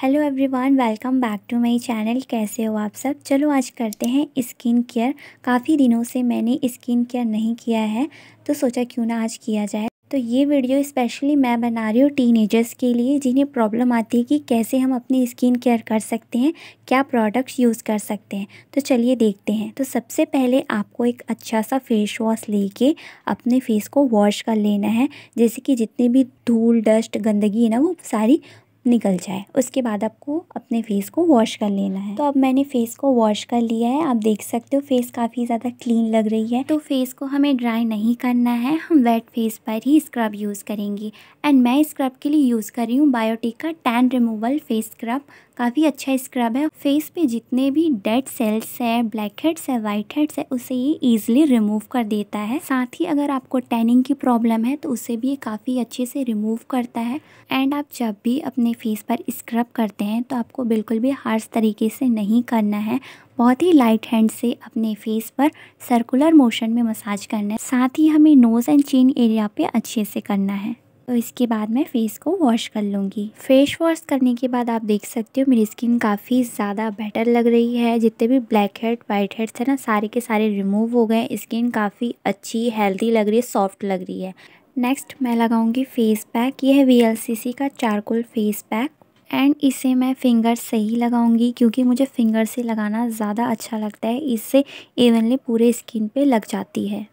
hello everyone welcome back to my channel कैसे हो आप सब चलो आज करते हैं स्किन केयर काफ़ी दिनों से मैंने स्किन केयर नहीं किया है तो सोचा क्यों ना आज किया जाए तो ये वीडियो स्पेशली मैं बना रही हूँ टीनेजर्स के लिए जिन्हें प्रॉब्लम आती है कि कैसे हम अपनी स्किन केयर कर सकते हैं क्या प्रोडक्ट्स यूज़ कर सकते हैं तो चलिए देखते हैं तो सबसे पहले आपको एक अच्छा सा फेस वॉश लेके अपने फेस को वॉश कर लेना है जैसे कि जितनी भी धूल डस्ट गंदगी है ना वो सारी निकल जाए उसके बाद आपको अपने फेस को वॉश कर लेना है तो अब मैंने फेस को वॉश कर लिया है आप देख सकते हो फेस काफ़ी ज़्यादा क्लीन लग रही है तो फेस को हमें ड्राई नहीं करना है हम वेट फेस पर ही स्क्रब यूज़ करेंगे एंड मैं स्क्रब के लिए यूज़ कर रही हूँ बायोटिक का टैन रिमूवल फेस स्क्रब काफ़ी अच्छा स्क्रब है फेस पे जितने भी डेड सेल्स है ब्लैक हेड्स है वाइट हेड्स है उसे ये इजिली रिमूव कर देता है साथ ही अगर आपको टैनिंग की प्रॉब्लम है तो उसे भी ये काफ़ी अच्छे से रिमूव करता है एंड आप जब भी अपने फेस पर स्क्रब करते हैं तो आपको बिल्कुल भी हार्स तरीके से नहीं करना है बहुत ही लाइट हैंड से अपने फेस पर सर्कुलर मोशन में मसाज करना है साथ ही हमें नोज़ एंड चीन एरिया पे अच्छे से करना है तो इसके बाद मैं फ़ेस को वॉश कर लूँगी फेस वॉश करने के बाद आप देख सकते हो मेरी स्किन काफ़ी ज़्यादा बेटर लग रही है जितने भी ब्लैक हेड वाइट हेड्स है ना सारे के सारे रिमूव हो गए स्किन काफ़ी अच्छी हेल्दी लग रही है सॉफ्ट लग रही है नेक्स्ट मैं लगाऊंगी फेस पैक यह वी का चारकोल फेस पैक एंड इसे मैं फिंगर से ही लगाऊंगी क्योंकि मुझे फिंगर से लगाना ज़्यादा अच्छा लगता है इससे इवनली पूरे स्किन पे लग जाती है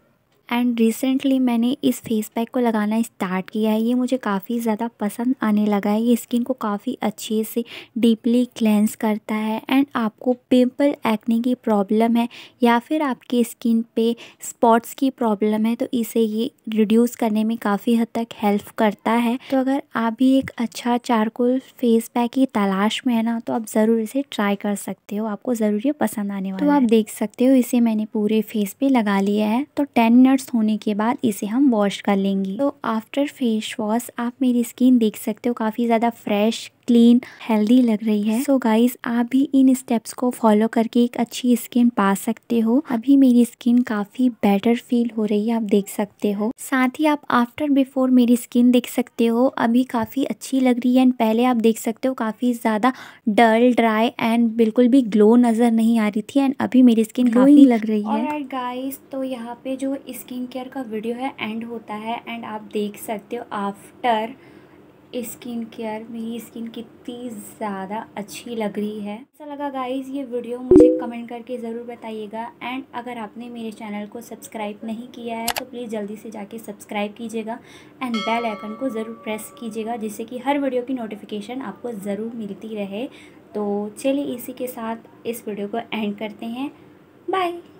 एंड रिसेंटली मैंने इस फेस पैक को लगाना स्टार्ट किया है ये मुझे काफ़ी ज़्यादा पसंद आने लगा है ये स्किन को काफ़ी अच्छे से डीपली क्लेंस करता है एंड आपको पिंपल एक्ने की प्रॉब्लम है या फिर आपके स्किन पे स्पॉट्स की प्रॉब्लम है तो इसे ये रिड्यूस करने में काफ़ी हद तक हेल्प करता है तो अगर आप भी एक अच्छा चारकोल फेस पैक की तलाश में है ना तो आप ज़रूर इसे ट्राई कर सकते हो आपको ज़रूर ये पसंद आने वाला तो आप देख सकते हो इसे मैंने पूरे फेस पे लगा लिया है तो टेन मिनट्स यूज़ होने के बाद इसे हम वॉश कर लेंगे तो आफ्टर फेस वॉश आप मेरी स्किन देख सकते हो काफ़ी ज़्यादा फ्रेश क्लीन हेल्दी लग रही है सो so गाइज आप भी इन स्टेप्स को फॉलो करके एक अच्छी स्किन पा सकते हो अभी मेरी स्किन काफ़ी बेटर फील हो रही है आप देख सकते हो साथ ही आप आफ्टर बिफोर मेरी स्किन देख सकते हो अभी काफ़ी अच्छी लग रही है एंड पहले आप देख सकते हो काफ़ी ज़्यादा डल ड्राई एंड बिल्कुल भी ग्लो नज़र नहीं आ रही थी एंड अभी मेरी स्किन ग्लोइंग लग रही है गाइज तो यहाँ पे जो इस स्किन केयर का वीडियो है एंड होता है एंड आप देख सकते हो आफ्टर स्किन केयर मेरी स्किन कितनी ज़्यादा अच्छी लग रही है ऐसा लगा गाइज ये वीडियो मुझे कमेंट करके ज़रूर बताइएगा एंड अगर आपने मेरे चैनल को सब्सक्राइब नहीं किया है तो प्लीज़ जल्दी से जाके सब्सक्राइब कीजिएगा एंड बेल आइकन को ज़रूर प्रेस कीजिएगा जिससे कि हर वीडियो की नोटिफिकेशन आपको ज़रूर मिलती रहे तो चलिए इसी के साथ इस वीडियो को एंड करते हैं बाय